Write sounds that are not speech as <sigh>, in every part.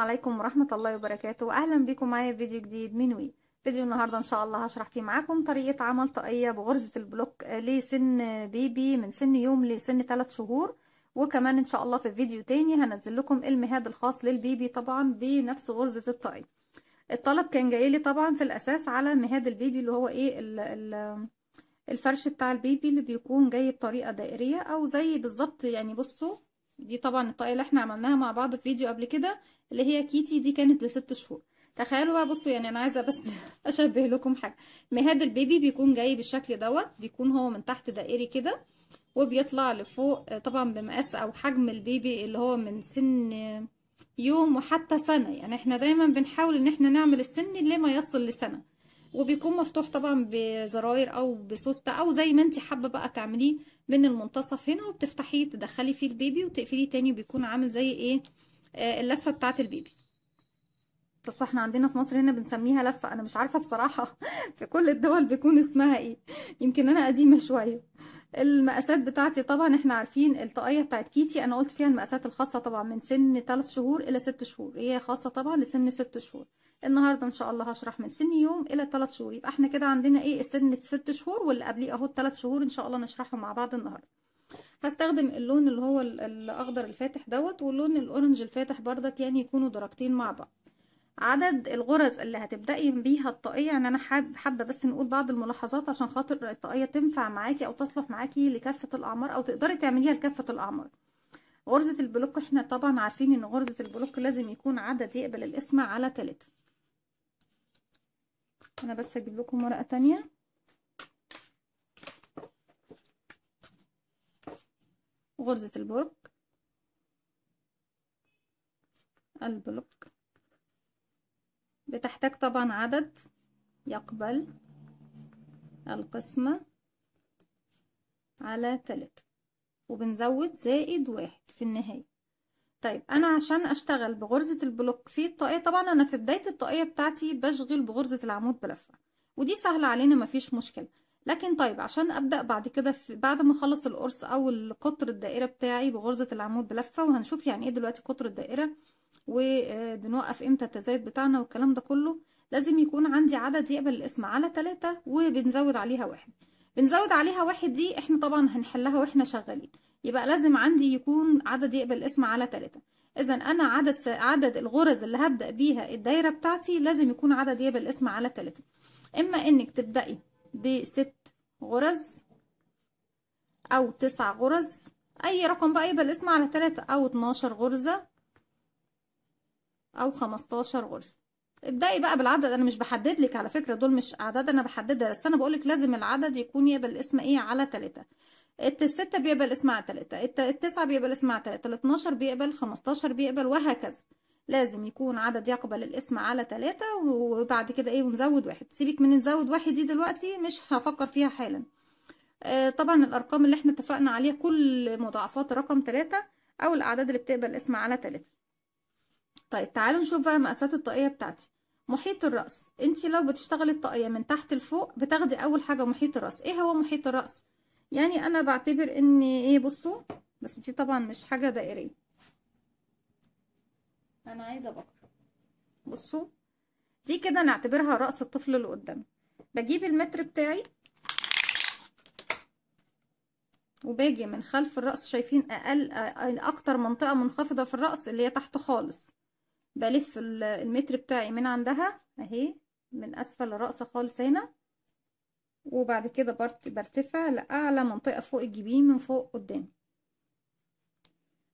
عليكم ورحمة الله وبركاته أهلا بكم معايا في فيديو جديد من وي فيديو النهاردة إن شاء الله هشرح فيه معاكم طريقة عمل طاقية بغرزة البلوك لسن بيبي من سن يوم لسن 3 شهور وكمان إن شاء الله في فيديو تاني هنزل لكم المهاد الخاص للبيبي طبعا بنفس غرزة الطاقية الطلب كان جايلي طبعا في الأساس على مهاد البيبي اللي هو إيه ال ال الفرش بتاع البيبي اللي بيكون جاي بطريقة دائرية أو زي بالظبط يعني بصوا دي طبعا الطاقية اللي احنا عملناها مع بعض في فيديو قبل كده اللي هي كيتي دي كانت لست شهور تخيلوا بقى بصوا يعني انا عايزه بس <laughs> اشبه لكم حاجه مهاد البيبي بيكون جاي بالشكل دوت بيكون هو من تحت دائري كده وبيطلع لفوق طبعا بمقاس او حجم البيبي اللي هو من سن يوم وحتى سنه يعني احنا دايما بنحاول ان احنا نعمل السن اللي ما يصل لسنه وبيكون مفتوح طبعا بزراير او بسوسته او زي ما انت حابه بقى تعمليه من المنتصف هنا وبتفتحيه تدخلي فيه البيبي وتقفليه تاني وبيكون عامل زي ايه آه، اللفه بتاعت البيبي بس احنا عندنا في مصر هنا بنسميها لفه انا مش عارفه بصراحه <laughs> في كل الدول بيكون اسمها ايه يمكن انا قديمه شويه المقاسات بتاعتي طبعا احنا عارفين الطاقيه بتاعت كيتي انا قلت فيها المقاسات الخاصه طبعا من سن 3 شهور الى 6 شهور هي خاصه طبعا لسن 6 شهور النهارده ان شاء الله هشرح من سن يوم الى 3 شهور يبقى احنا كده عندنا ايه السن 6 شهور واللي قبليه اهو 3 شهور ان شاء الله نشرحهم مع بعض النهارده هستخدم اللون اللي هو الاخضر الفاتح دوت واللون الاورنج الفاتح بردك يعني يكونوا درجتين مع بعض عدد الغرز اللي هتبدأي بيها الطاقية يعني أنا حابة بس نقول بعض الملاحظات عشان خاطر الطاقية تنفع معاكي أو تصلح معاكي لكافة الأعمار أو تقدري تعمليها لكافة الأعمار غرزة البلوك احنا طبعا عارفين ان غرزة البلوك لازم يكون عدد يقبل القسمة على تلاتة أنا بس أجيب لكم ورقة تانية غرزة البرك البلوك بتحتاج طبعا عدد يقبل القسمة على تلاتة وبنزود زائد واحد في النهاية طيب أنا عشان أشتغل بغرزة البلوك في الطاقية طبعا أنا في بداية الطاقية بتاعتي بشغل بغرزة العمود بلفة ودي سهلة علينا مفيش مشكلة لكن طيب عشان أبدأ بعد كده في بعد ما أخلص القرص أو القطر الدائرة بتاعي بغرزة العمود بلفة وهنشوف يعني إيه دلوقتي قطر الدائرة وبنوقف آه، إمتى التزايد بتاعنا والكلام ده كله لازم يكون عندي عدد يقبل القسم على تلاتة وبنزود عليها واحد بنزود عليها واحد دي إحنا طبعا هنحلها وإحنا شغالين يبقى لازم عندي يكون عدد يقبل القسم على تلاتة إذا أنا عدد س... عدد الغرز اللي هبدأ بيها الدايرة بتاعتي لازم يكون عدد يقبل القسم على تلاتة إما إنك تبدأي بست غرز أو تسع غرز أي رقم بقى يبقى الاسم على تلاتة أو اتناشر غرزة أو خمستاشر غرزة ابدأي بقى بالعدد أنا مش بحدد لك على فكرة دول مش أعداد أنا بحددها بس أنا بقولك لازم العدد يكون يبقى الاسم إيه على تلاتة الستة بيقبل اسم على تلاتة التسعة بيقبل اسم على تلاتة الاتناشر بيقبل خمستاشر بيقبل وهكذا لازم يكون عدد يقبل الاسم على ثلاثة وبعد كده ايه ونزود واحد سيبك من نزود واحد دي دلوقتي مش هفكر فيها حالا آه، طبعا الارقام اللي احنا اتفقنا عليها كل مضاعفات رقم ثلاثة او الاعداد اللي بتقبل الاسم على ثلاثة طيب تعالوا نشوف بقى مقاسات الطاقية بتاعتي محيط الرأس انت لو بتشتغلي الطاقية من تحت لفوق بتاخدي اول حاجة محيط الرأس ايه هو محيط الرأس يعني انا بعتبر ان ايه بصوا بس دي طبعا مش حاجة دائرية انا عايزه بكره بصوا دي كده نعتبرها رأس الطفل اللي قدام بجيب المتر بتاعي وباجي من خلف الرأس شايفين أقل أكتر منطقة منخفضة في الرأس اللي هي تحت خالص بلف المتر بتاعي من عندها اهي من أسفل الرأس خالص هنا وبعد كده برتفع لأعلى منطقة فوق الجبين من فوق قدام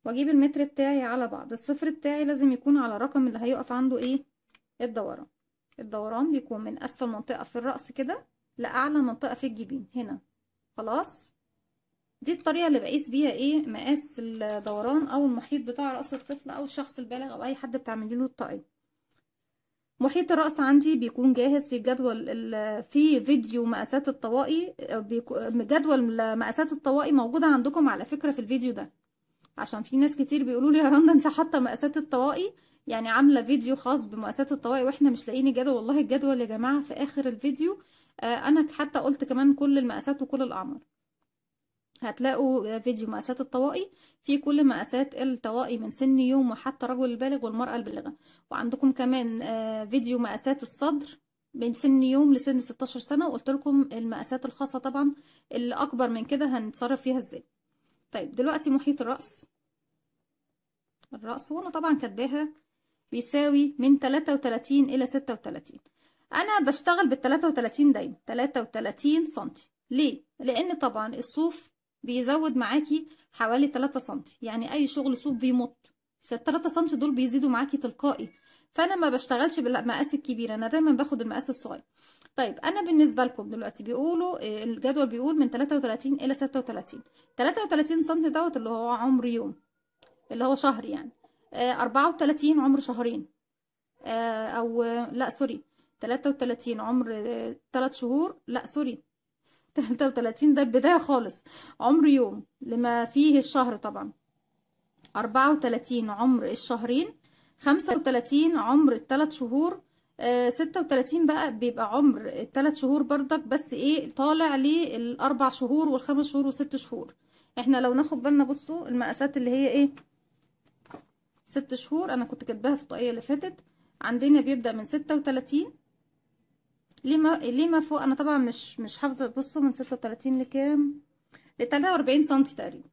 واجيب المتر بتاعي على بعض الصفر بتاعي لازم يكون على الرقم اللي هيقف عنده ايه الدوران الدوران بيكون من اسفل منطقه في الراس كده لاعلى منطقه في الجبين هنا خلاص دي الطريقه اللي بقيس بيها ايه مقاس الدوران او المحيط بتاع راس الطفل او الشخص البالغ او اي حد بتعملي له الطاقيه محيط الراس عندي بيكون جاهز في الجدول في فيديو مقاسات الطوائي جدول مقاسات الطوائي موجوده عندكم على فكره في الفيديو ده عشان في ناس كتير بيقولوا لي يا رندا انت حاطه مقاسات الطواقي يعني عامله فيديو خاص بمقاسات الطواقي واحنا مش لاقيين الجدول والله الجدول يا جماعه في اخر الفيديو آه انا حتى قلت كمان كل المقاسات وكل الاعمار هتلاقوا فيديو مقاسات الطواقي في كل مقاسات الطواقي من سن يوم وحتى رجل البالغ والمرأة البالغة وعندكم كمان آه، فيديو مقاسات الصدر من سن يوم لسن 16 سنة وقلت لكم المقاسات الخاصة طبعا اللي أكبر من كده هنتصرف فيها ازاي طيب دلوقتي محيط الرأس الرأس وانا طبعا كاتباها بيساوي من 33 الى 36 انا بشتغل بال 33 دايما 33 سنتي ليه؟ لان طبعا الصوف بيزود معاكي حوالي 3 سنتي يعني اي شغل صوف بيمط فال 3 سنتي دول بيزيدوا معاكي تلقائي فانا ما بشتغلش بالمقاس الكبير انا دايما باخد المقاس الصغير طيب انا بالنسبه لكم دلوقتي بيقولوا آه، الجدول بيقول من 33 الى 36 33 سم دوت اللي هو عمر يوم اللي هو شهر يعني 34 آه، عمر شهرين آه، او لا سوري 33 عمر 3 شهور لا سوري 33 <laughs> ده بدايه خالص عمر يوم لما فيه الشهر طبعا 34 عمر الشهرين خمسة وتلاتين عمر التلات شهور آه، ستة وتلاتين بقى بيبقى عمر التلات شهور برضك بس ايه طالع للأربع شهور والخمس شهور وست شهور احنا لو ناخد بالنا بصوا المقاسات اللي هي ايه ست شهور انا كنت كاتباها في الطاقية اللي فاتت عندنا بيبدأ من ستة وتلاتين ليه ما فوق انا طبعا مش مش حافظة بصوا من ستة وتلاتين لكام لتلاتة واربعين سنتي تقريبا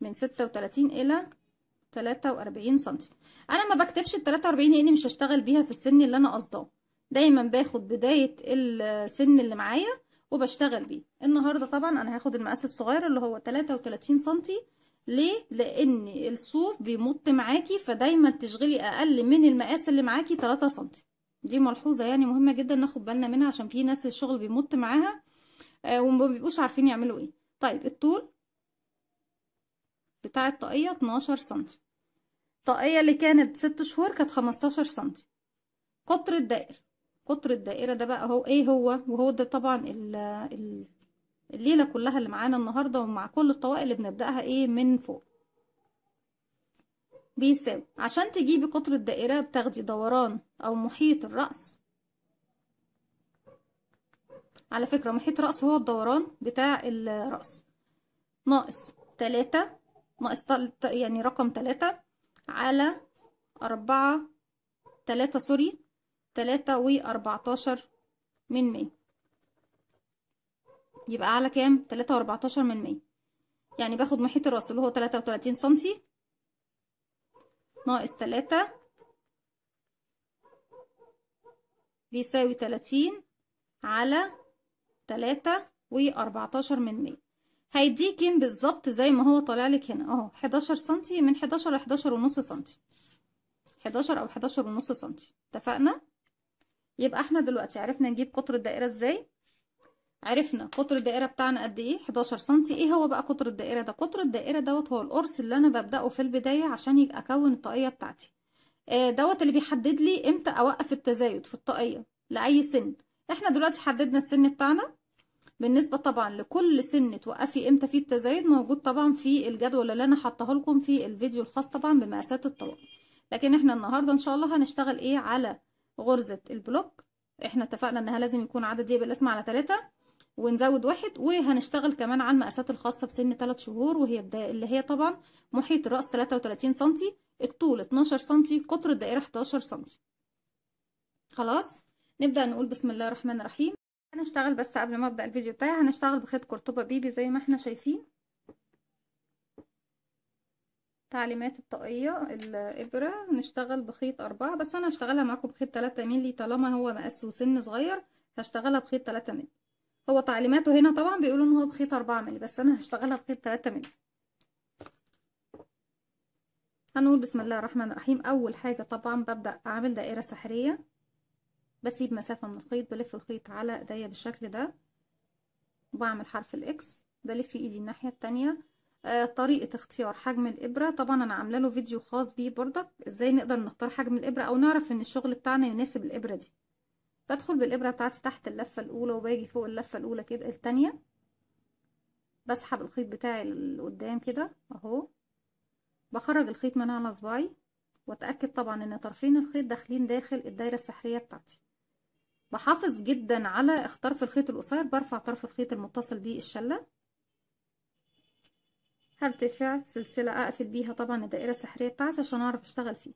من ستة وتلاتين الى 43 سنتي انا ما بكتبش ال 43 لاني مش هشتغل بيها في السن اللي انا قصداه دايما باخد بدايه السن اللي معايا وبشتغل بيه النهارده طبعا انا هاخد المقاس الصغير اللي هو 33 سنتي ليه لان الصوف بيمط معاكي فدايما تشغلي اقل من المقاس اللي معاكي 3 سنتي دي ملحوظه يعني مهمه جدا ناخد بالنا منها عشان في ناس الشغل بيمط معاها آه، وما بيبقوش عارفين يعملوا ايه طيب الطول بتاع الطاقيه 12 سنتي الطاقية اللي كانت ست شهور كانت خمستاشر سنتي قطر الدائرة قطر الدائرة ده بقى هو ايه هو وهو ده طبعا الليلة كلها اللي معانا النهاردة ومع كل الطوائق اللي بنبدأها ايه من فوق بيساوي عشان تجيبي قطر الدائرة بتاخدي دوران او محيط الرأس على فكرة محيط رأس هو الدوران بتاع الرأس ناقص تلاتة ناقص يعني رقم تلاتة على أربعة تلاتة سوري تلاتة وأربعتاشر من مية يبقى على كام تلاتة وأربعتاشر من مية يعني باخد محيط الراس اللي هو تلاتة وتلاتين سنتي ناقص تلاتة بيساوي تلاتين على تلاتة وأربعتاشر من مية هيديه كام بالظبط زي ما هو طالع لك هنا اهو 11 سنتي من 11 ل 11 ونص سنتي 11 او 11 ونص سنتي اتفقنا يبقى احنا دلوقتي عرفنا نجيب قطر الدائره ازاي عرفنا قطر الدائره بتاعنا قد ايه 11 سنتي ايه هو بقى قطر الدائره ده قطر الدائره دوت هو القرص اللي انا ببداه في البدايه عشان اكون الطاقيه بتاعتي آه دوت اللي بيحدد لي امتى اوقف التزايد في الطاقيه لاي سن احنا دلوقتي حددنا السن بتاعنا بالنسبه طبعا لكل سن توقفي امتى فيه التزايد موجود طبعا في الجدول اللي انا حاطاه لكم في الفيديو الخاص طبعا بمقاسات الطبق لكن احنا النهارده ان شاء الله هنشتغل ايه على غرزه البلوك احنا اتفقنا انها لازم يكون عدد ايه بالقسم على تلاتة ونزود واحد وهنشتغل كمان على المقاسات الخاصه بسن تلات شهور وهي بدايه اللي هي طبعا محيط الراس تلاتة وتلاتين سنتي الطول اتناشر سنتي قطر الدائره حداشر سنتي خلاص نبدا نقول بسم الله الرحمن الرحيم هنشتغل بس قبل ما ابدا الفيديو بتاعي هنشتغل بخيط قرطبه بيبي زي ما احنا شايفين تعليمات الطاقية الإبرة نشتغل بخيط أربعة بس أنا هشتغلها معاكم بخيط تلاتة ملي طالما هو مقاس وسن صغير هشتغلها بخيط تلاتة ملي هو تعليماته هنا طبعا بيقولوا إن هو بخيط أربعة ملي بس أنا هشتغلها بخيط تلاتة ملي هنقول بسم الله الرحمن الرحيم أول حاجة طبعا ببدأ أعمل دائرة سحرية بسيب مسافة من الخيط بلف الخيط على ايديا بالشكل ده وبعمل حرف الاكس بلف ايدي الناحية التانية آه طريقة اختيار حجم الابرة طبعا انا عاملة له فيديو خاص بيه بردك ازاي نقدر نختار حجم الابرة او نعرف ان الشغل بتاعنا يناسب الابرة دي بدخل بالابرة بتاعتي تحت اللفة الاولى وباجي فوق اللفة الاولى كده التانية بسحب الخيط بتاعي لقدام كده اهو بخرج الخيط من على صباعي واتاكد طبعا ان طرفين الخيط داخلين داخل الدايره السحريه بتاعتي بحافظ جدا على طرف الخيط القصير برفع طرف الخيط المتصل بيه الشله هرتفع سلسلة اقفل بيها طبعا الدائرة السحرية بتاعتي عشان اعرف اشتغل فيها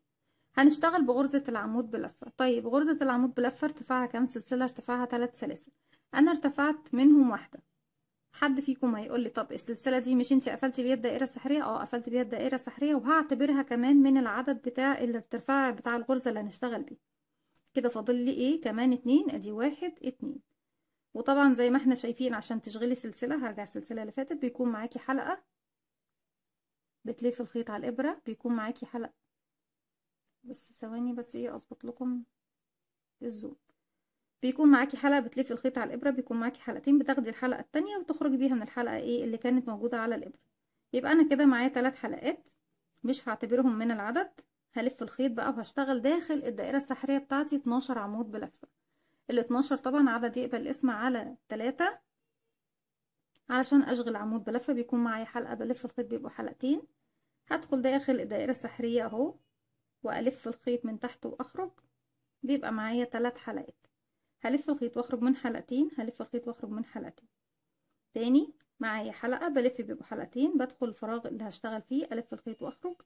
هنشتغل بغرزة العمود بلفة طيب غرزة العمود بلفة ارتفاعها كام سلسلة ارتفاعها تلات سلاسل انا ارتفعت منهم واحدة حد فيكم هيقول لي طب السلسلة دي مش انت قفلت بيها الدائرة السحرية اه قفلت بيها الدائرة السحرية وهعتبرها كمان من العدد بتاع الارتفاع بتاع الغرزة اللي هنشتغل بيه كده فاضل لي ايه كمان اتنين ادي واحد اتنين وطبعا زي ما احنا شايفين عشان تشغلي سلسلة هرجع السلسلة اللي فاتت بيكون معاكي حلقة بتلف الخيط على الابرة بيكون معاكي حلقة بس ثواني بس ايه اظبط لكم الزوم بيكون معاكي حلقة بتلف الخيط على الابرة بيكون معاكي حلقتين بتاخدي الحلقة التانية وتخرجي بيها من الحلقة ايه اللي كانت موجودة على الابرة يبقى انا كده معايا ثلاث حلقات مش هعتبرهم من العدد هلف الخيط بقى وهشتغل داخل الدائرة السحرية بتاعتي 12 عمود بلفة ال 12 طبعا عدد يقبل القسمة على 3 علشان اشغل عمود بلفة بيكون معايا حلقة بلف الخيط بيبقوا حلقتين هدخل داخل الدائرة السحرية اهو والف الخيط من تحت واخرج بيبقى معايا 3 حلقات هلف الخيط واخرج من حلقتين هلف الخيط واخرج من حلقتين تاني معايا حلقة بلف بيبقوا حلقتين بدخل الفراغ اللي هشتغل فيه الف الخيط واخرج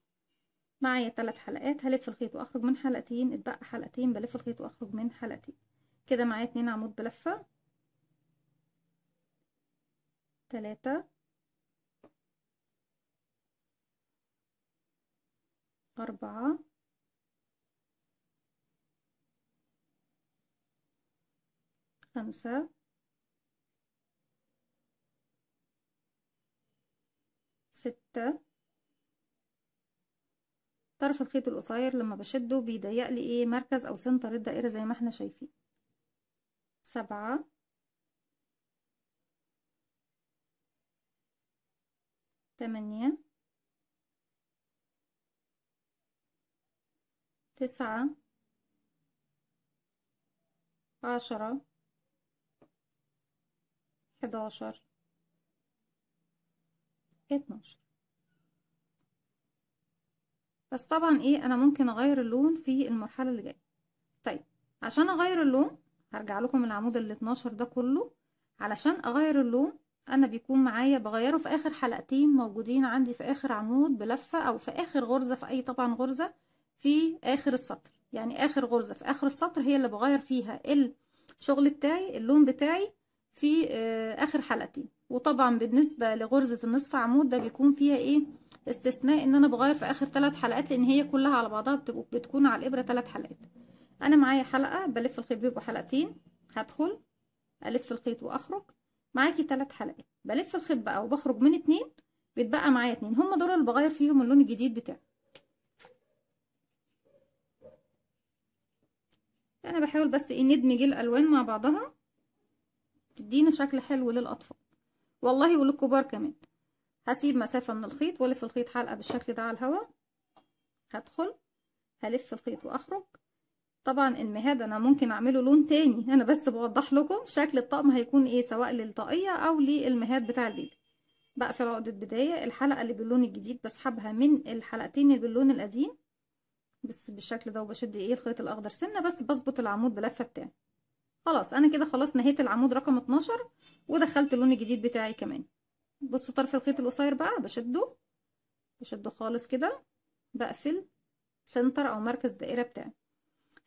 معايا ثلاث حلقات هلف الخيط واخرج من حلقتين اتبقى حلقتين بلف الخيط واخرج من حلقتين كده معايا اتنين عمود بلفه تلاتة أربعة خمسة ستة طرف الخيط القصير لما بشده بيضيق لي ايه مركز او سنتر الدائره زي ما احنا شايفين سبعة تمانية تسعة عشرة حداشر اتناشر بس طبعا ايه انا ممكن اغير اللون في المرحله اللي جايه طيب عشان اغير اللون هرجع لكم العمود ال 12 ده كله علشان اغير اللون انا بيكون معايا بغيره في اخر حلقتين موجودين عندي في اخر عمود بلفه او في اخر غرزه في اي طبعا غرزه في اخر السطر يعني اخر غرزه في اخر السطر هي اللي بغير فيها الشغل بتاعي اللون بتاعي في آه، اخر حلقتين وطبعا بالنسبه لغرزه النصف عمود ده بيكون فيها ايه باستثناء ان انا بغير في اخر ثلاث حلقات لان هي كلها على بعضها بتكون على الابره ثلاث حلقات انا معايا حلقه بلف الخيط بيبقوا حلقتين هدخل الف الخيط واخرج معاكي ثلاث حلقات بلف الخيط بقى وبخرج من اتنين بيتبقى معايا اتنين هم دول اللي بغير فيهم اللون الجديد بتاعي انا بحاول بس ايه ندمج الالوان مع بعضها تدينا شكل حلو للاطفال والله وللكبار كمان هسيب مسافة من الخيط والف الخيط حلقة بالشكل ده على الهوا هدخل هلف الخيط واخرج طبعا المهاد انا ممكن اعمله لون تاني انا بس بوضح لكم شكل الطقم هيكون ايه سواء للطاقية او للمهاد بتاع البيبي بقفل عقدة بداية الحلقة اللي باللون الجديد بسحبها من الحلقتين اللي باللون القديم بس بالشكل ده وبشد ايه الخيط الاخضر سنة بس بظبط العمود بلفة بتاعي خلاص انا كده خلاص نهيت العمود رقم 12 ودخلت اللون الجديد بتاعي كمان بصوا طرف الخيط القصير بقى بشده بشده خالص كده بقفل سنتر او مركز دائره بتاعي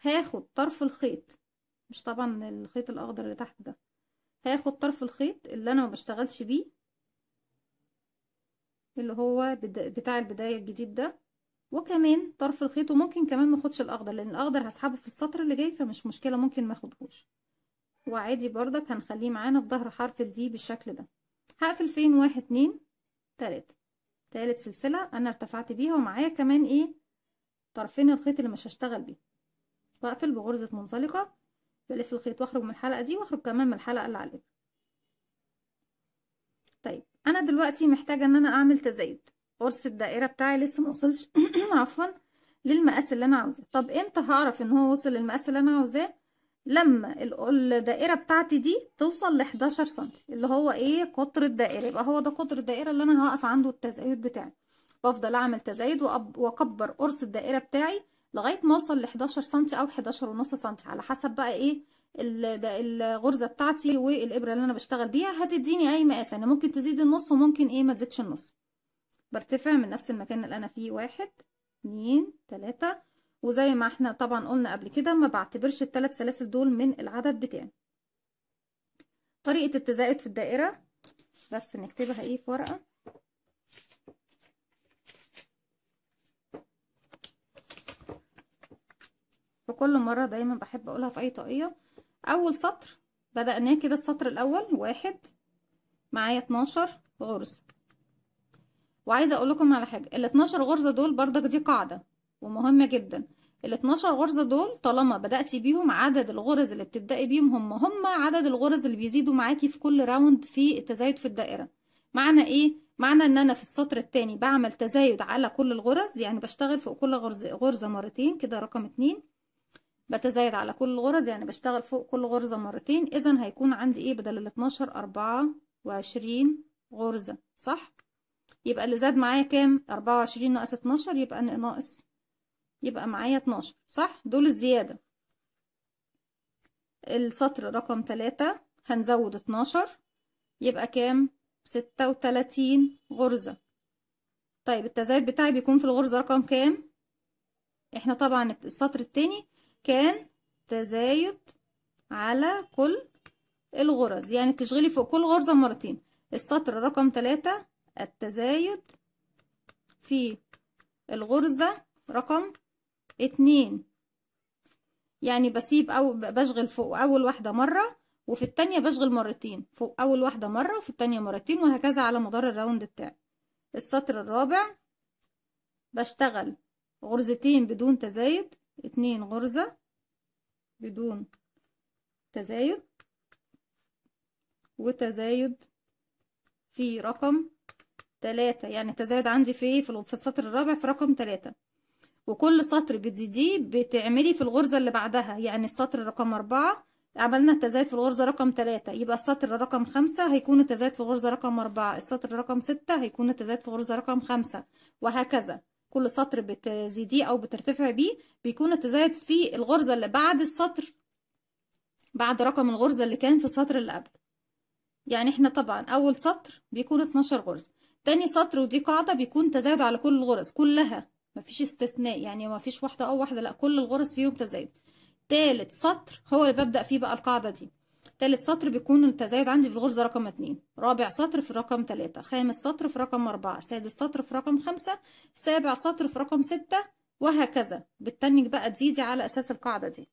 هاخد طرف الخيط مش طبعا الخيط الاخضر اللي تحت ده هاخد طرف الخيط اللي انا ما بشتغلش بيه اللي هو بتاع البدايه الجديد ده وكمان طرف الخيط وممكن كمان ماخدش الاخضر لان الاخضر هسحبه في السطر اللي جاي فمش مشكله ممكن ماخدهوش وعادي بردك هنخليه معانا في ظهر حرف الفي بالشكل ده هقفل فين واحد اتنين تلاتة تالت سلسلة انا ارتفعت بيها ومعايا كمان ايه طرفين الخيط اللي مش هشتغل بيه بقفل بغرزة منزلقة بلف الخيط واخرج من الحلقة دي واخرج كمان من الحلقة اللي على الابرة طيب انا دلوقتي محتاجة ان انا اعمل تزايد قرص الدائرة بتاعي لسه موصلش <clears throat> عفوا للمقاس اللي انا عاوزاه طب امتى هعرف ان هو وصل للمقاس اللي انا عاوزاه لما الدائرة بتاعتي دي توصل لحداشر سنتي اللي هو ايه قطر الدائرة يبقى هو ده قطر الدائرة اللي انا هقف عنده التزايد بتاعي بفضل اعمل تزايد واكبر قرص الدائرة بتاعي لغاية ما اوصل لحداشر سنتي او حداشر ونص سنتي على حسب بقى ايه الغرزة بتاعتي والابرة اللي انا بشتغل بيها هتديني اي مقاس يعني ممكن تزيد النص وممكن ايه ما تزيدش النص برتفع من نفس المكان اللي انا فيه واحد اتنين تلاتة وزي ما احنا طبعا قلنا قبل كده ما بعتبرش الثلاث سلاسل دول من العدد بتاعي طريقة التزائد في الدائرة بس نكتبها ايه في ورقة في كل مرة دايما بحب اقولها في اي طاقية اول سطر بدأناه كده السطر الاول واحد معايا 12 غرزة وعايزة اقول لكم على حاجة ال 12 غرزة دول برضك دي قاعدة ومهم جدا ال 12 غرزة دول طالما بدأتي بيهم عدد الغرز اللي بتبدأي بيهم هم هم عدد الغرز اللي بيزيدوا معاكي في كل راوند في التزايد في الدائرة معنى ايه؟ معنى ان انا في السطر التاني بعمل تزايد على كل الغرز يعني بشتغل فوق كل غرزة, غرزة مرتين كده رقم اتنين بتزايد على كل الغرز يعني بشتغل فوق كل غرزة مرتين اذا هيكون عندي ايه بدل ال 12 وعشرين غرزة صح؟ يبقى اللي زاد معايا كام؟ اربعة وعشرين ناقص اتناشر يبقى ناقص يبقى معايا 12 صح دول الزيادة السطر رقم 3 هنزود 12 يبقى كام 36 غرزة طيب التزايد بتاعي بيكون في الغرزة رقم كام احنا طبعا السطر التاني كان تزايد على كل الغرز يعني تشغلي فوق كل غرزة مرتين السطر رقم 3 التزايد في الغرزة رقم اتنين يعني بسيب او بشغل فوق اول واحده مره وفي التانية بشغل مرتين فوق اول واحده مره وفي التانية مرتين وهكذا على مدار الراوند بتاعي السطر الرابع بشتغل غرزتين بدون تزايد اتنين غرزه بدون تزايد وتزايد في رقم تلاتة يعني التزايد عندي في ايه في السطر الرابع في رقم تلاتة وكل سطر بتزيديه بتعملي في الغرزة اللي بعدها يعني السطر رقم أربعة عملنا التزايد في الغرزة رقم تلاتة يبقى السطر رقم خمسة هيكون التزايد في الغرزة رقم أربعة السطر رقم ستة هيكون التزايد في الغرزة رقم خمسة وهكذا كل سطر بتزيديه أو بترتفع بيه بيكون التزايد في الغرزة اللي بعد السطر بعد رقم الغرزة اللي كان في السطر اللي قبله يعني احنا طبعا أول سطر بيكون اتناشر غرزة تاني سطر ودي قاعدة بيكون تزايد على كل الغرز كلها مفيش استثناء يعني مفيش واحدة أو واحدة لأ كل الغرز فيهم تزايد تالت سطر هو اللي ببدأ فيه بقى القاعدة دي تالت سطر بيكون التزايد عندي في الغرزة رقم اتنين رابع سطر في رقم تلاتة خامس سطر في رقم أربعة سادس سطر في رقم خمسة سابع سطر في رقم ستة وهكذا بالتنج بقى تزيدي على أساس القاعدة دي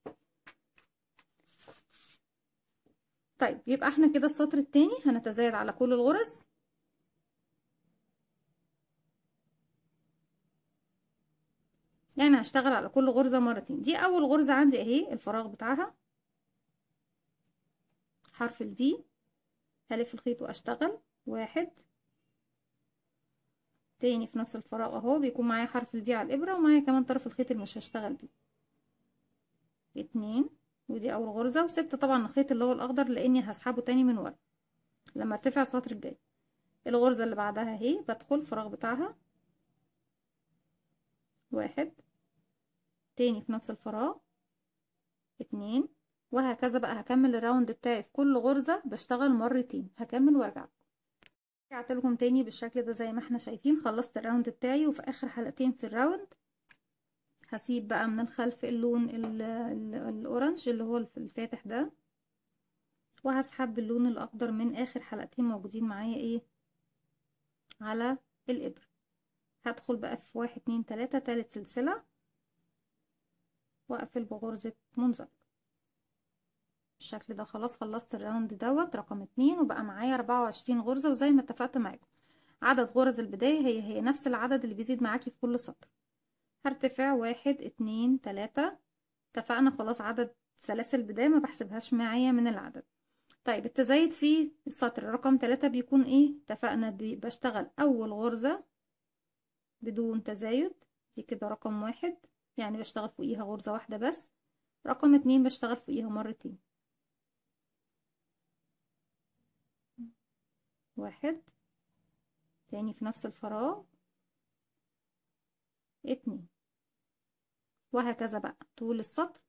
طيب يبقى احنا كده السطر التاني هنتزايد على كل الغرز يعني هشتغل على كل غرزة مرتين دي أول غرزة عندي أهي الفراغ بتاعها حرف ال الفي هلف الخيط وأشتغل واحد تاني في نفس الفراغ أهو بيكون معايا حرف ال الفي على الإبرة ومعايا كمان طرف الخيط اللي مش هشتغل بيه اتنين ودي أول غرزة وسبت طبعا الخيط اللي هو الأخضر لأني هسحبه تاني من ورا لما ارتفع السطر الجاي الغرزة اللي بعدها اهي بدخل الفراغ بتاعها واحد تاني في نفس الفراغ اتنين وهكذا بقى هكمل الراوند بتاعي في كل غرزة بشتغل مرتين هكمل وارجع رجعت لكم تاني بالشكل ده زي ما احنا شايفين خلصت الراوند بتاعي وفي اخر حلقتين في الراوند هسيب بقى من الخلف اللون الاورنج اللي هو الفاتح ده وهسحب اللون الاخضر من اخر حلقتين موجودين معايا ايه على الابره هدخل بقى في واحد اتنين تلاتة تالت سلسلة واقفل بغرزة منظر بالشكل ده خلاص خلصت الراوند دوت رقم اتنين وبقى معايا اربعة وعشرين غرزة وزي ما اتفقت معاكم عدد غرز البداية هي هي نفس العدد اللي بيزيد معاكي في كل سطر هرتفع واحد اتنين تلاتة اتفقنا خلاص عدد سلاسل البداية ما بحسبهاش معايا من العدد طيب التزايد في السطر رقم تلاتة بيكون ايه اتفقنا بشتغل اول غرزة بدون تزايد دي كده رقم واحد يعني بشتغل فوقيها غرزة واحدة بس رقم اتنين بشتغل فوقيها مرتين واحد تاني في نفس الفراغ اتنين وهكذا بقى طول السطر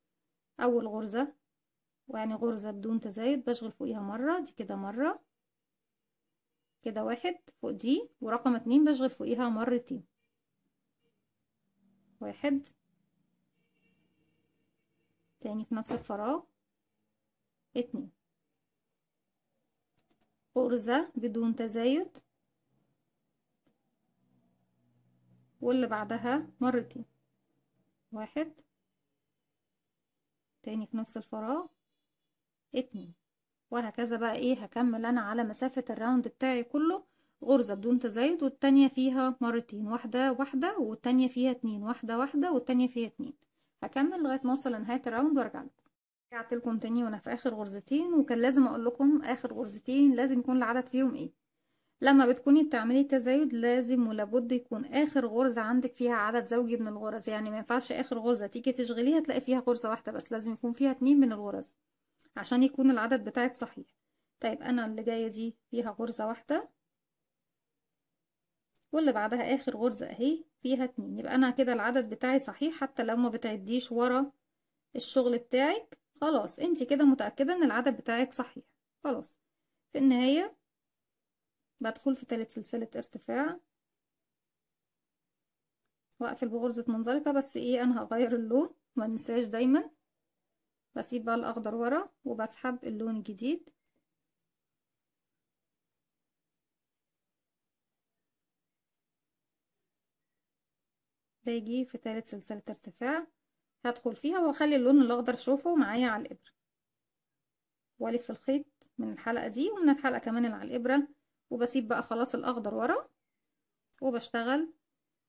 اول غرزة يعني غرزة بدون تزايد بشغل فوقيها مرة دي كده مرة كده واحد فوق دي ورقم اتنين بشغل فوقيها مرتين واحد تاني في نفس الفراغ اتنين أرزة بدون تزايد واللي بعدها مرتين واحد تاني في نفس الفراغ اتنين وهكذا بقى ايه هكمل انا على مسافة الراوند بتاعي كله غرزة بدون تزايد والتانية فيها مرتين واحدة واحدة والتانية فيها اتنين واحدة واحدة والتانية فيها اتنين هكمل لغايه ما اوصل لنهايه الراوند وارجع لكم رجعت لكم تاني وانا في اخر غرزتين وكان لازم اقول لكم اخر غرزتين لازم يكون العدد فيهم ايه لما بتكوني بتعملي تزايد لازم ولابد يكون اخر غرزه عندك فيها عدد زوجي من الغرز يعني ما ينفعش اخر غرزه تيجي تشغليها تلاقي فيها غرزه واحده بس لازم يكون فيها اتنين من الغرز عشان يكون العدد بتاعك صحيح طيب انا اللي جايه دي فيها غرزه واحده واللي بعدها اخر غرزة اهي فيها اتنين يبقى انا كده العدد بتاعي صحيح حتى لو ما بتعديش ورا الشغل بتاعك خلاص انت كده متأكدة ان العدد بتاعك صحيح خلاص في النهاية بدخل في تالت سلسلة ارتفاع واقفل بغرزة منزلقة بس ايه انا هغير اللون ما ننساش دايما بسيب بقى الاخضر ورا وبسحب اللون الجديد ده في تالت سلسلة ارتفاع هدخل فيها واخلي اللون الاخضر شوفه معايا على الابرة والف الخيط من الحلقة دي ومن الحلقة كمان اللي على الابرة وبسيب بقى خلاص الاخضر ورا وبشتغل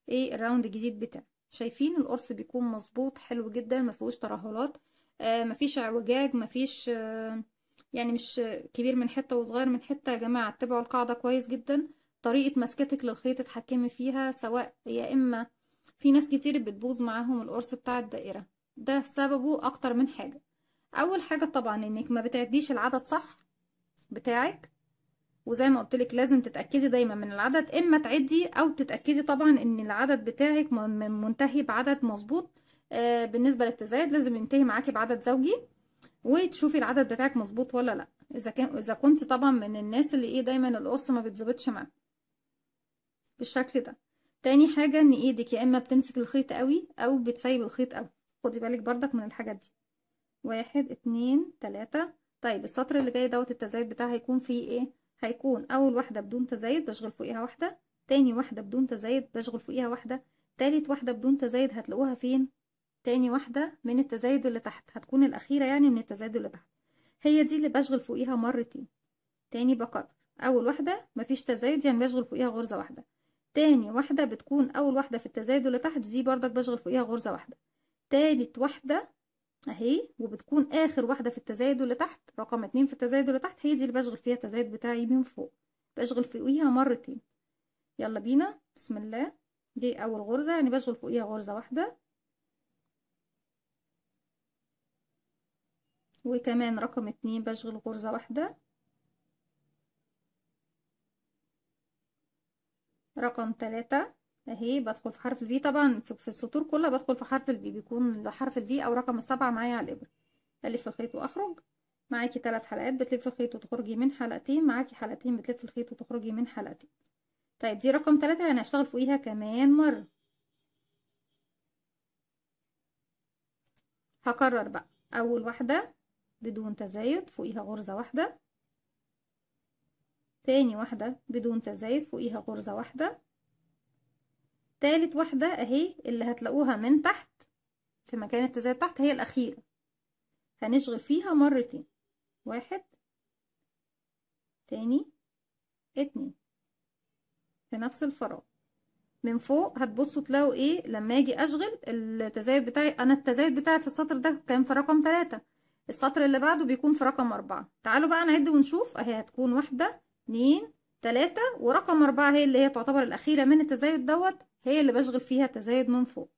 ايه الراوند الجديد بتاعي شايفين القرص بيكون مظبوط حلو جدا ما فيهوش ترهلات آه مفيش اعوجاج مفيش آه يعني مش كبير من حتة وصغير من حتة يا جماعة اتبعوا القاعدة كويس جدا طريقة مسكتك للخيط اتحكمي فيها سواء يا اما في ناس كتير بتبوظ معاهم القرص بتاع الدائرة ده سببه أكتر من حاجة أول حاجة طبعا إنك ما بتعديش العدد صح بتاعك وزي ما قلتلك لازم تتأكدي دايما من العدد إما تعدي أو تتأكدي طبعا إن العدد بتاعك منتهي بعدد مظبوط آه بالنسبة للتزايد لازم ينتهي معاكي بعدد زوجي وتشوفي العدد بتاعك مظبوط ولا لأ إذا كان إذا كنت طبعا من الناس اللي إيه دايما القرص ما بيتظبطش معاك بالشكل ده تاني حاجة ان ايدك يا اما بتمسك الخيط قوي او بتسيب الخيط قوي خدي بالك بردك من الحاجات دي واحد اتنين تلاتة طيب السطر اللي جاي دوت التزايد بتاعها هيكون فيه ايه هيكون اول واحدة بدون تزايد بشغل فوقيها واحدة تاني واحدة بدون تزايد بشغل فوقيها واحدة تالت واحدة بدون تزايد هتلاقوها فين تاني واحدة من التزايد اللي تحت هتكون الأخيرة يعني من التزايد اللي تحت هي دي اللي بشغل فوقيها مرتين تاني بقدر أول واحدة مفيش تزايد يعني بشغل فوقيها غرزة واحدة تاني واحدة بتكون أول واحدة في التزايد اللي تحت دي بردك بشغل فوقيها غرزة واحدة تالت واحدة أهي وبتكون آخر واحدة في التزايد اللي تحت رقم اتنين في التزايد اللي تحت هي دي اللي بشغل فيها التزايد بتاعي من فوق بشغل فوقيها مرتين يلا بينا بسم الله دي أول غرزة يعني بشغل فوقيها غرزة واحدة وكمان رقم اتنين بشغل غرزة واحدة رقم تلاتة اهي بدخل في حرف الفي طبعا في السطور كلها بدخل في حرف الفي بيكون حرف الفي او رقم السبعة معايا على الابرة الف الخيط واخرج معاكي ثلاث حلقات بتلف الخيط وتخرجي من حلقتين معاكي حلقتين بتلف الخيط وتخرجي من حلقتين طيب دي رقم تلاتة يعني هشتغل فوقيها كمان مرة هكرر بقى اول واحدة بدون تزايد فوقيها غرزة واحدة تاني واحدة بدون تزايد فوقيها غرزة واحدة تالت واحدة اهي اللي هتلاقوها من تحت في مكان التزايد تحت هي الأخيرة هنشغل فيها مرتين واحد تاني اتنين في نفس الفراغ من فوق هتبصوا تلاقوا ايه لما اجي اشغل التزايد بتاعي انا التزايد بتاعي في السطر ده كان في رقم تلاتة السطر اللي بعده بيكون في رقم أربعة تعالوا بقى نعد ونشوف اهي هتكون واحدة اتنين تلاتة ورقم أربعة هي اللي هي تعتبر الأخيرة من التزايد دوت هي اللي بشغل فيها التزايد من فوق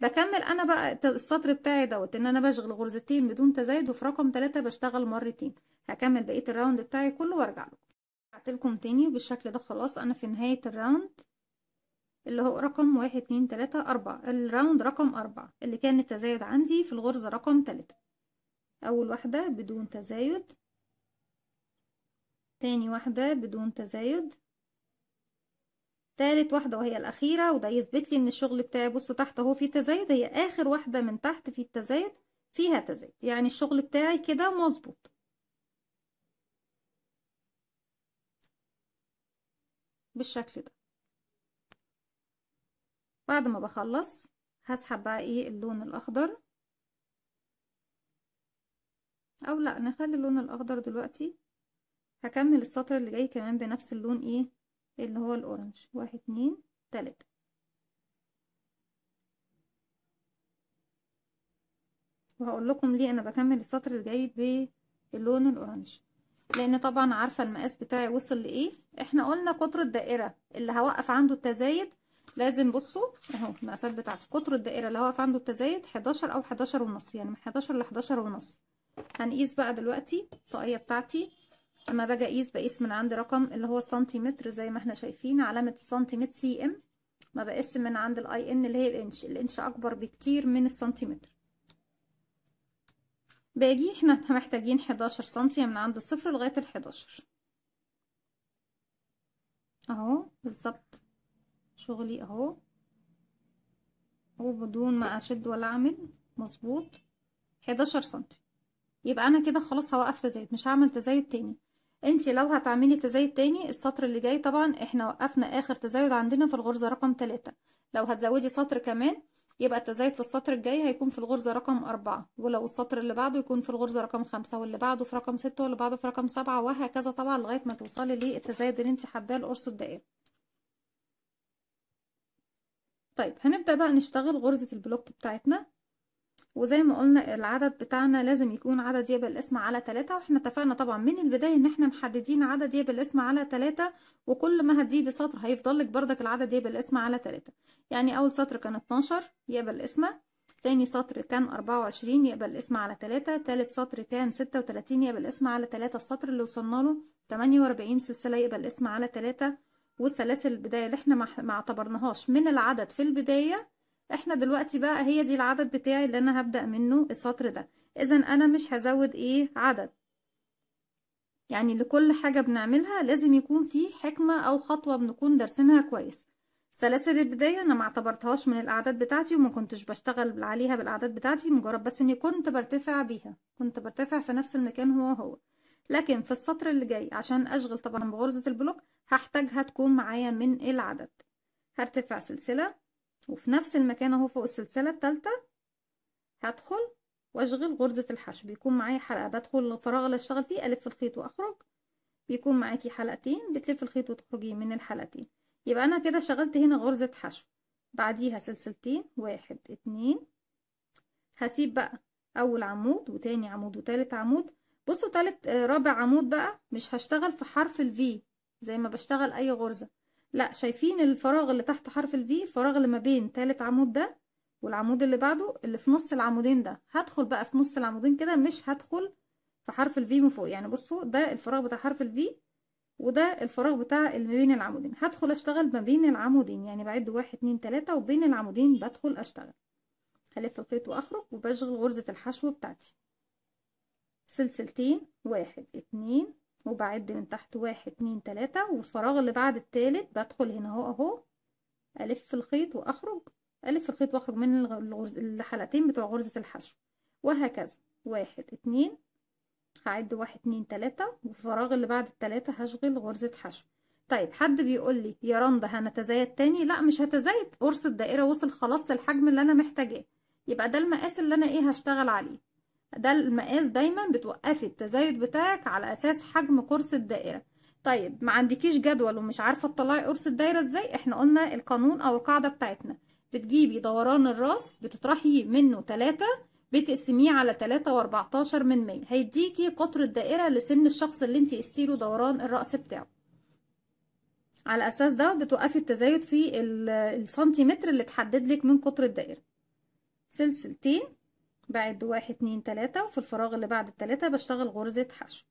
بكمل أنا بقى السطر بتاعي دوت إن أنا بشغل غرزتين بدون تزايد وفي رقم تلاتة بشتغل مرتين هكمل بقية الراوند بتاعي كله وارجع لكم بعتلكم تاني وبالشكل ده خلاص أنا في نهاية الراوند اللي هو رقم واحد اتنين تلاتة أربعة الراوند رقم أربعة اللي كان التزايد عندي في الغرزة رقم تلاتة أول واحدة بدون تزايد تاني واحدة بدون تزايد تالت واحدة وهي الأخيرة وده يثبت لي إن الشغل بتاعي بصوا تحت أهو فيه تزايد هي آخر واحدة من تحت في التزايد فيها تزايد يعني الشغل بتاعي كده مظبوط بالشكل ده بعد ما بخلص هسحب بقى ايه اللون الأخضر أو لأ نخلي اللون الأخضر دلوقتي هكمل السطر اللي جاي كمان بنفس اللون ايه اللي هو الاورنج واحد اتنين تلاتة وهقول لكم ليه انا بكمل السطر اللي جاي باللون الاورنج لان طبعا عارفه المقاس بتاعي وصل لايه احنا قلنا قطر الدائره اللي هوقف عنده التزايد لازم بصوا اهو المقاسات بتاعتي قطر الدائره اللي هوقف عنده التزايد 11 او 11 ونص يعني من 11 ل 11 ونص هنقيس بقى دلوقتي الطاقيه بتاعتي اما باجي اقيس بقيس من عند رقم اللي هو سنتيمتر زي ما احنا شايفين علامه السنتيمتر سي ام ما بقيس من عند الاي ان اللي هي الانش الانش اكبر بكتير من السنتيمتر باجي احنا <laughs> محتاجين 11 سنتي من عند الصفر لغايه ال 11 اهو بالظبط شغلي اهو وبدون ما اشد ولا اعمل مظبوط 11 سنتي يبقى انا كده خلاص هوقف تزايد مش هعمل تزايد تاني انت لو هتعملي تزايد تاني السطر اللي جاي طبعا احنا وقفنا اخر تزايد عندنا في الغرزة رقم تلاتة لو هتزودي سطر كمان يبقى التزايد في السطر الجاي هيكون في الغرزة رقم أربعة ولو السطر اللي بعده يكون في الغرزة رقم خمسة واللي بعده في رقم ستة واللي بعده في رقم سبعة وهكذا طبعا لغاية ما توصلي للتزايد اللي انت حباه لقرص الدائرة طيب هنبدأ بقى نشتغل غرزة البلوك بتاعتنا وزي ما قلنا العدد بتاعنا لازم يكون عدد يابا الاسم على تلاتة واحنا اتفقنا طبعا من البداية ان احنا محددين عدد يابا الاسم على تلاتة وكل ما هتزيد سطر هيفضلك بردك العدد يابا الاسم على تلاتة يعني اول سطر كان اتناشر يابا الاسم تاني سطر كان اربعة وعشرين يابا الاسم على تلاتة تالت سطر كان ستة وتلاتين يابا الاسم على تلاتة السطر اللي وصلنا له تمانية واربعين سلسلة يابا الاسم على تلاتة وسلاسل البداية اللي احنا ما اعتبرناهاش من العدد في البداية احنا دلوقتي بقى هي دي العدد بتاعي اللي انا هبدأ منه السطر ده اذا انا مش هزود ايه عدد يعني لكل حاجة بنعملها لازم يكون في حكمة او خطوة بنكون دارسينها كويس سلاسل البداية انا ما اعتبرتهاش من الاعداد بتاعتي وما كنتش بشتغل عليها بالاعداد بتاعتي مجرد بس اني كنت برتفع بيها كنت برتفع في نفس المكان هو هو لكن في السطر اللي جاي عشان اشغل طبعا بغرزة البلوك هحتاجها تكون معايا من العدد هرتفع سلسلة وفي نفس المكان اهو فوق السلسله الثالثه هدخل واشغل غرزه الحشو بيكون معايا حلقه بدخل الفراغ اللي اشتغل فيه الف الخيط واخرج بيكون معاكي حلقتين بتلف الخيط وتخرجي من الحلقتين يبقى انا كده شغلت هنا غرزه حشو بعديها سلسلتين واحد اتنين هسيب بقى اول عمود وتاني عمود وتالت عمود بصوا تالت آه، رابع عمود بقى مش هشتغل في حرف الفي زي ما بشتغل اي غرزه لا شايفين الفراغ اللي تحت حرف ال V الفراغ اللي ما بين تالت عمود ده والعمود اللي بعده اللي في نص العمودين ده هدخل بقى في نص العمودين كده مش هدخل في حرف ال V من فوق يعني بصوا ده الفراغ بتاع حرف ال V وده الفراغ بتاع اللي ما بين العمودين هدخل اشتغل ما بين العمودين يعني بعد واحد اتنين تلاتة وبين العمودين بدخل اشتغل هلف الخيط واخرج وبشغل غرزة الحشو بتاعتي سلسلتين واحد اتنين وبعد من تحت واحد اتنين تلاتة والفراغ اللي بعد التالت بدخل هنا اهو اهو الف الخيط واخرج الف الخيط واخرج من الغرز الحلقتين بتوع غرزة الحشو وهكذا واحد اتنين هعد واحد اتنين تلاتة والفراغ اللي بعد التلاتة هشغل غرزة حشو طيب حد بيقول لي يا رندا هنتزايد تاني لا مش هتزايد قرص الدائرة وصل خلاص للحجم اللي انا محتاجاه يبقى ده المقاس اللي انا ايه هشتغل عليه ده المقاس دايما بتوقفي التزايد بتاعك على اساس حجم قرص الدائره طيب ما عندكيش جدول ومش عارفه تطلعي قرص الدايره ازاي احنا قلنا القانون او القاعده بتاعتنا بتجيبي دوران الراس بتطرحي منه 3 بتقسميه على 3 و14 من 100 هيديكي قطر الدائره لسن الشخص اللي انت قستيله دوران الراس بتاعه على اساس ده بتوقفي التزايد في السنتيمتر اللي اتحدد لك من قطر الدائره سلسلتين بعد واحد اتنين تلاتة وفي الفراغ اللي بعد التلاتة بشتغل غرزة حشو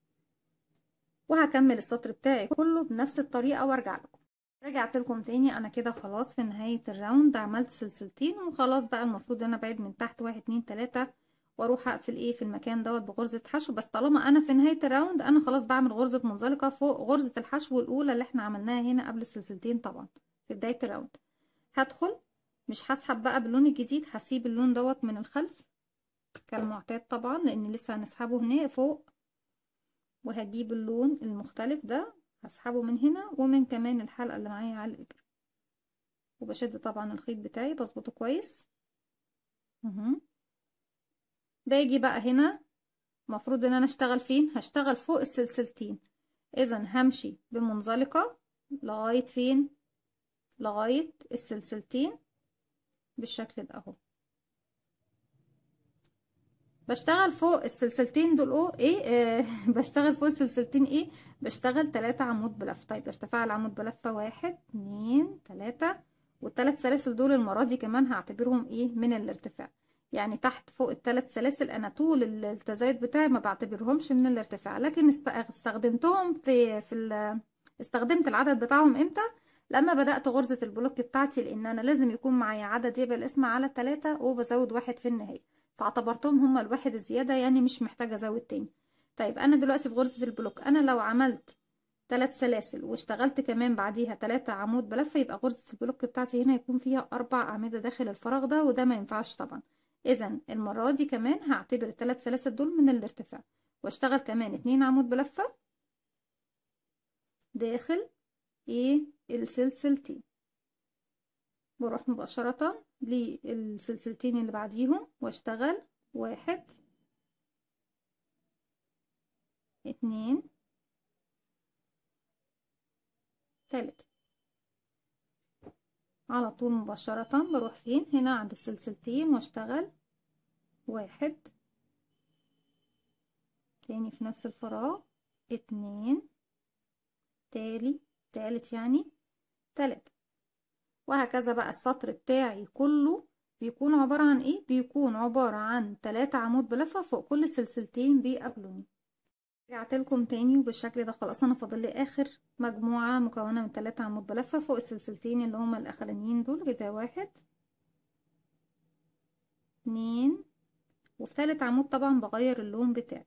وهكمل السطر بتاعي كله بنفس الطريقة وارجع لكم رجعت لكم تاني انا كده خلاص في نهاية الراوند عملت سلسلتين وخلاص بقى المفروض ان انا بعد من تحت واحد اتنين تلاتة واروح اقفل ايه في المكان دوت بغرزة حشو بس طالما انا في نهاية الراوند انا خلاص بعمل غرزة منزلقة فوق غرزة الحشو الاولى اللي احنا عملناها هنا قبل السلسلتين طبعا في بداية الراوند هدخل مش هسحب بقى باللون الجديد هسيب اللون دوت من الخلف كالمعتاد طبعا لان لسه هنسحبه هنا فوق وهجيب اللون المختلف ده هسحبه من هنا ومن كمان الحلقة اللي معايا على الإبرة وبشد طبعا الخيط بتاعي بظبطه كويس اهو باجي بقى هنا المفروض ان انا اشتغل فين هشتغل فوق السلسلتين اذا همشي بمنزلقة لغاية فين لغاية السلسلتين بالشكل ده اهو بشتغل فوق السلسلتين دول او ايه آه <laughs> بشتغل فوق السلسلتين ايه بشتغل تلاتة عمود بلف طيب ارتفاع العمود بلفة واحد اتنين تلاتة والتلات سلاسل دول المرة دي كمان هعتبرهم ايه من الارتفاع يعني تحت فوق التلات سلاسل انا طول التزايد بتاعي ما بعتبرهمش من الارتفاع لكن استخدمتهم في في استخدمت العدد بتاعهم امتى لما بدأت غرزة البلوك بتاعتي لان انا لازم يكون معايا عدد يبقى الاسم على تلاتة وبزود واحد في النهاية فاعتبرتهم هما الواحد الزيادة يعني مش محتاجة أزود تاني طيب أنا دلوقتي في غرزة البلوك أنا لو عملت تلات سلاسل واشتغلت كمان بعديها تلاتة عمود بلفة يبقى غرزة البلوك بتاعتي هنا هيكون فيها أربع أعمدة داخل الفراغ ده وده ما ينفعش طبعا إذا المرة دي كمان هعتبر التلات سلاسل دول من الارتفاع واشتغل كمان اتنين عمود بلفة داخل ايه السلسلتين بروح مباشرة للسلسلتين اللي بعديهم واشتغل واحد اتنين تلاتة على طول مباشرة بروح فين هنا عند السلسلتين واشتغل واحد تاني في نفس الفراغ اتنين تالي تالت يعني تلاتة وهكذا بقى السطر بتاعي كله بيكون عبارة عن ايه بيكون عبارة عن تلاتة عمود بلفة فوق كل سلسلتين بيقابلوني رجعت لكم تاني وبالشكل ده خلاص انا فاضل لي اخر مجموعة مكونة من تلاتة عمود بلفة فوق السلسلتين اللي هما الاخرانيين دول كده واحد اتنين وفي تالت عمود طبعا بغير اللون بتاعي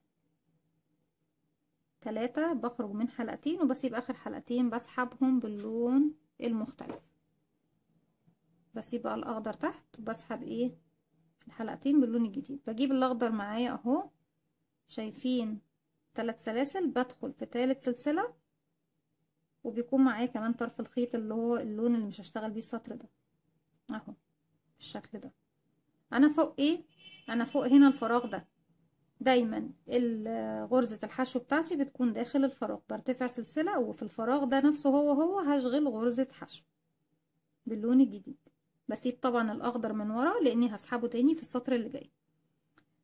تلاتة بخرج من حلقتين وبسيب اخر حلقتين بسحبهم باللون المختلف بسيب بقى الاخضر تحت وبسحب ايه الحلقتين باللون الجديد بجيب الاخضر معايا اهو شايفين ثلاث سلاسل بدخل في ثالث سلسله وبيكون معايا كمان طرف الخيط اللي هو اللون اللي مش هشتغل بيه السطر ده اهو بالشكل ده انا فوق ايه انا فوق هنا الفراغ ده دايما غرزة الحشو بتاعتي بتكون داخل الفراغ برتفع سلسلة وفي الفراغ ده نفسه هو هو هشغل غرزة حشو باللون الجديد بسيب طبعا الاخضر من ورا لاني هسحبه تاني في السطر اللي جاي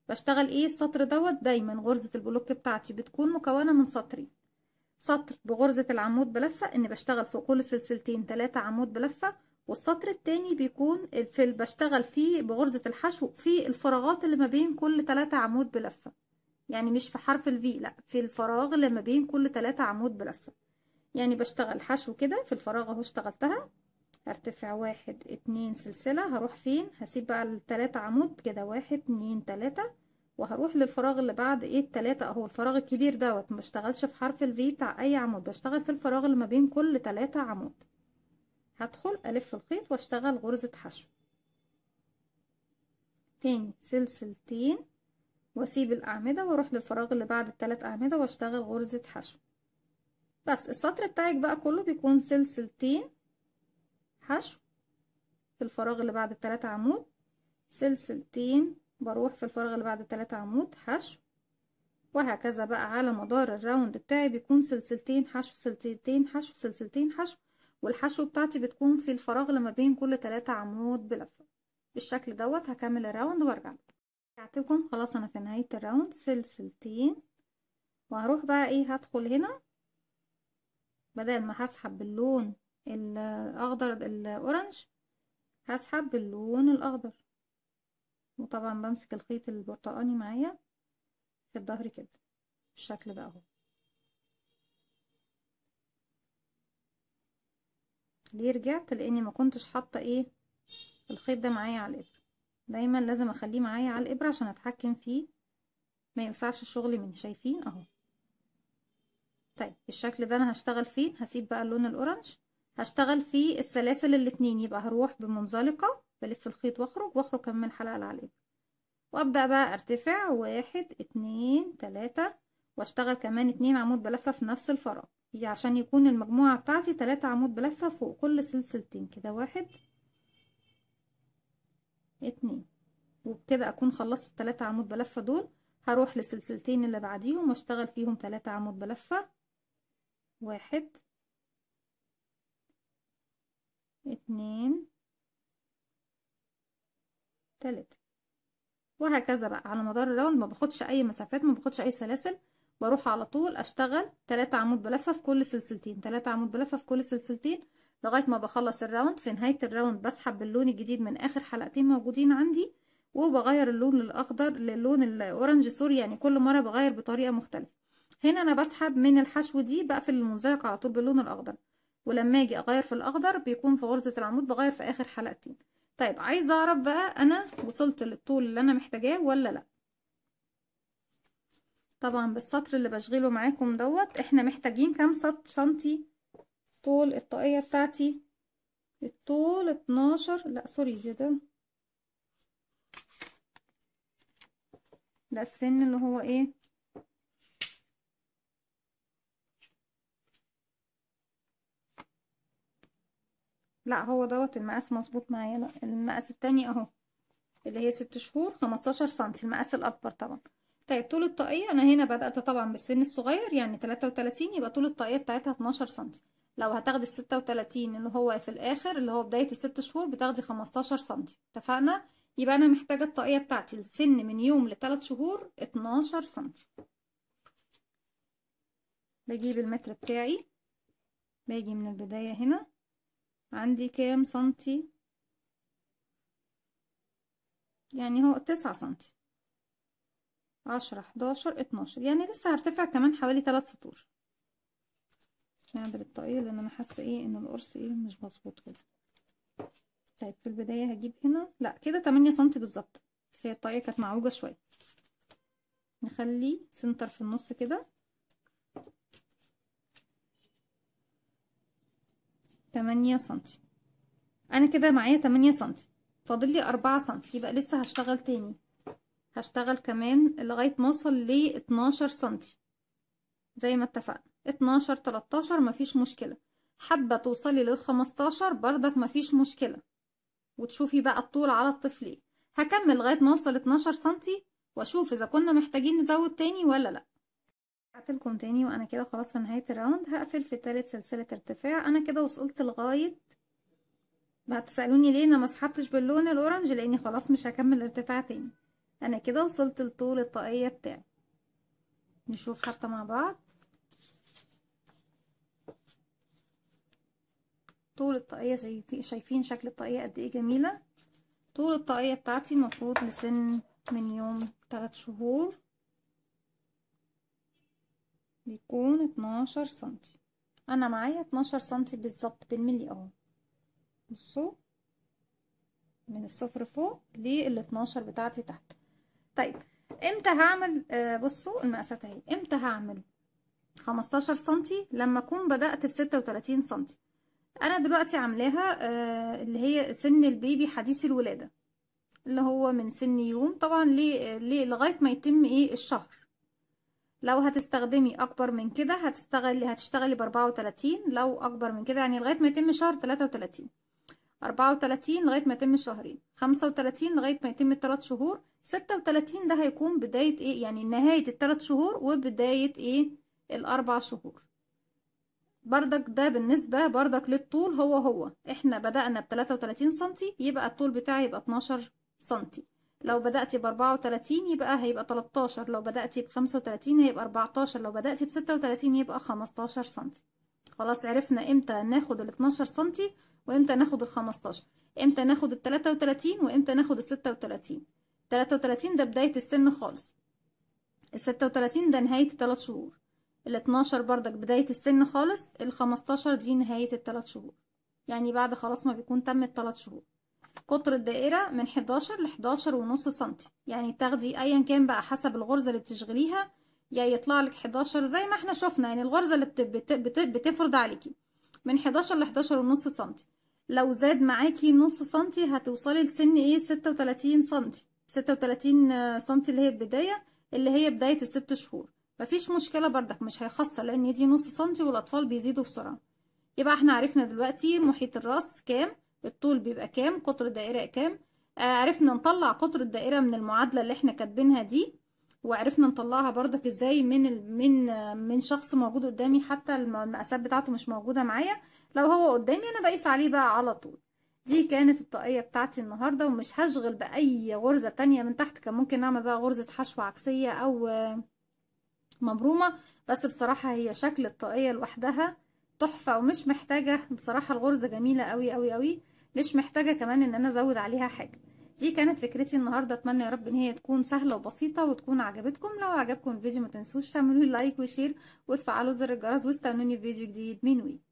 بشتغل ايه السطر دوت دايما غرزة البلوك بتاعتي بتكون مكونة من سطرين سطر بغرزة العمود بلفة اني بشتغل في كل سلسلتين تلاتة عمود بلفة والسطر التاني بيكون في بشتغل فيه بغرزة الحشو في الفراغات اللي ما بين كل تلاتة عمود بلفة يعني مش في حرف الفي لا في الفراغ اللي ما بين كل تلاتة عمود بلفة يعني بشتغل حشو كده في الفراغ اهو اشتغلتها ارتفع واحد اتنين سلسلة هروح فين هسيب بقى التلاتة عمود كده واحد اتنين تلاتة وهروح للفراغ اللي بعد ايه التلاتة اهو الفراغ الكبير دوت مبشتغلش في حرف الفي بتاع اي عمود بشتغل في الفراغ اللي ما بين كل تلاتة عمود هدخل الف الخيط واشتغل غرزة حشو تاني سلسلتين واسيب الاعمدة واروح للفراغ اللي بعد التلات اعمدة واشتغل غرزة حشو بس السطر بتاعك بقى كله بيكون سلسلتين حشو في الفراغ اللي بعد التلاتة عمود سلسلتين بروح في الفراغ اللي بعد التلاتة عمود حشو وهكذا بقى على مدار الراوند بتاعي بيكون سلسلتين حشو سلسلتين حشو سلسلتين حشو والحشو بتاعتي بتكون في الفراغ اللي ما بين كل تلاتة عمود بلفة بالشكل دوت هكمل الراوند وارجع لكم خلاص انا في نهاية الراوند سلسلتين وهروح بقى ايه هدخل هنا بدل ما هسحب باللون الأخضر الأورنج هسحب باللون الأخضر وطبعا بمسك الخيط البرتقاني معايا في الظهر كده بالشكل ده اهو ليه رجعت لاني ما كنتش حاطه ايه الخيط ده معايا على الابره دايما لازم اخليه معايا على الابره عشان اتحكم فيه ما يوسعش الشغل مني شايفين اهو طيب الشكل ده انا هشتغل فيه هسيب بقى اللون الاورنج هشتغل في السلاسل الاتنين يبقى هروح بمنزلقة بلف الخيط واخرج واخرج كمان من حلقة العليب وابدأ بقى ارتفع واحد اتنين تلاتة واشتغل كمان اتنين عمود بلفة في نفس الفراغ يجي عشان يكون المجموعة بتاعتي تلاتة عمود بلفة فوق كل سلسلتين كده واحد اتنين وبكده اكون خلصت التلاتة عمود بلفة دول هروح لسلسلتين اللي بعديهم واشتغل فيهم تلاتة عمود بلفة واحد اتنين تلاتة وهكذا بقى على مدار الراوند ما باخدش اي مسافات ما باخدش اي سلاسل بروح على طول اشتغل تلاتة عمود بلفه في كل سلسلتين تلاتة عمود بلفه في كل سلسلتين لغايه ما بخلص الراوند في نهايه الراوند بسحب باللون الجديد من اخر حلقتين موجودين عندي وبغير اللون الاخضر للون الاورنج سوري يعني كل مره بغير بطريقه مختلفه هنا انا بسحب من الحشو دي بقفل المنزلق على طول باللون الاخضر ولما اجي اغير في الاخضر بيكون في غرزة العمود بغير في اخر حلقتين طيب عايزه اعرف بقى انا وصلت للطول اللي انا محتاجاه ولا لا طبعا بالسطر اللي بشغله معاكم دوت احنا محتاجين كام سنتي طول الطاقية بتاعتي الطول 12 لا سوري دي ده ده السن اللي هو ايه لا هو دوت المقاس مظبوط معايا لا المقاس التاني اهو اللي هي ست شهور خمستاشر سنتي المقاس الاكبر طبعا طيب طول الطاقية انا هنا بدأت طبعا بالسن الصغير يعني تلاتة وتلاتين يبقى طول الطاقية بتاعتها اتناشر سنتي لو هتاخدي الستة وتلاتين اللي هو في الاخر اللي هو بداية الست شهور بتاخدي خمستاشر سنتي اتفقنا يبقى انا محتاجة الطاقية بتاعتي السن من يوم لتلات شهور اتناشر سنتي بجيب المتر بتاعي باجي من البداية هنا عندي كام سنتي يعني هو تسعة سنتي عشرة حداشر اتناشر يعني لسه هرتفع كمان حوالي تلات سطور نعمل يعني الطاقية لان انا حاسة ايه ان القرص ايه مش مظبوط كده طيب في البداية هجيب هنا لا كده تمانية سنتي بالظبط بس هي الطاقية كانت معوجة شوية نخلي سنتر في النص كده تمانية سنتي انا كده معايا تمانية سنتي فاضل لي أربعة سنتي يبقى لسه هشتغل تاني هشتغل كمان لغاية ما اوصل ل 12 سنتي زي ما اتفقنا 12 13 مفيش مشكلة حابة توصلي لل 15 برضك مفيش مشكلة وتشوفي بقى الطول على الطفل ايه هكمل لغاية ما اوصل 12 سنتي واشوف اذا كنا محتاجين نزود تاني ولا لأ لكم تاني وانا كده خلاص في نهاية الراوند هقفل في تالت سلسلة ارتفاع انا كده وصلت لغاية ما هتسألوني ليه انا مسحبتش باللون الاورنج لاني خلاص مش هكمل ارتفاع تاني انا كده وصلت لطول الطاقية بتاعي نشوف حتى مع بعض طول الطاقية شايفين شكل الطاقية قد ايه جميلة طول الطاقية بتاعتي المفروض لسن من يوم 3 شهور بيكون اتناشر سنتي انا معايا اتناشر سنتي بالظبط بالملي اهو بصوا من الصفر فوق للاتناشر بتاعتي تحت طيب امتى هعمل آه بصوا المقاسات اهي امتى هعمل خمستاشر سنتي لما اكون بدأت بستة وتلاتين سنتي انا دلوقتي عاملاها آه اللي هي سن البيبي حديث الولادة اللي هو من سن يوم طبعا ليه آه، ليه لغاية ما يتم ايه الشهر لو هتستخدمي اكبر من كده هتستغلي هتشتغلي باربعة وتلاتين لو اكبر من كده يعني لغاية ما يتم شهر تلاتة وتلاتين اربعة وتلاتين لغاية ما يتم شهرين خمسة وتلاتين لغاية ما يتم التلات شهور ستة وتلاتين ده هيكون بداية ايه يعني نهاية التلات شهور وبداية ايه الاربع شهور بردك ده بالنسبة بردك للطول هو هو احنا بدأنا بتلاتة وتلاتين سنتي يبقى الطول بتاعي يبقى اتناشر سنتي لو بدأتي بأربعة وتلاتين يبقى هيبقى تلتاشر لو بدأتي بخمسة وتلاتين هيبقى أربعتاشر لو بدأتي بستة وتلاتين يبقى خمستاشر سنتي خلاص عرفنا امتى ناخد الاتناشر سنتي وامتى ناخد الخمستاشر امتى ناخد التلاتة وتلاتين وامتى ناخد الستة وتلاتين التلاتة وتلاتين ده بداية السن خالص الستة وتلاتين ده نهاية التلات شهور الاتناشر بردك بداية السن خالص الخمستاشر دي نهاية التلات شهور يعني بعد خلاص ما بيكون تم التلات شهور قطر الدائرة من 11 ل 11 ونص سنتي يعني تاخدي ايا كان بقى حسب الغرزة اللي بتشغليها يا يعني يطلع لك 11 زي ما احنا شفنا يعني الغرزة اللي بتفرض عليكي من 11 ل 11 ونص سنتي لو زاد معاكي نص سنتي هتوصلي لسن ايه 36 سنتي 36 سنتي اللي هي البداية اللي هي بداية الست شهور مفيش مشكلة بردك مش هيخسر لان دي نص سنتي والاطفال بيزيدوا بسرعة يبقى احنا عرفنا دلوقتي محيط الراس كام الطول بيبقى كام قطر الدائرة كام آه عرفنا نطلع قطر الدائرة من المعادلة اللي احنا كاتبينها دي وعرفنا نطلعها بردك ازاي من ال... من من شخص موجود قدامي حتى المقاسات بتاعته مش موجودة معايا لو هو قدامي انا بقيس عليه بقى على طول دي كانت الطاقية بتاعتي النهاردة ومش هشغل بأي غرزة تانية من تحت كان ممكن أعمل بقى غرزة حشو عكسية أو آه، مبرومة بس بصراحة هي شكل الطاقية لوحدها تحفة ومش محتاجة بصراحة الغرزة جميلة أوي أوي أوي مش محتاجة كمان ان انا ازود عليها حاجة دي كانت فكرتي النهاردة اتمنى يا رب ان هي تكون سهلة وبسيطة وتكون عجبتكم لو عجبكم الفيديو ما تنسوش تعملوا لايك وشير وتفعلوا زر الجرس واستنوني في فيديو جديد من وي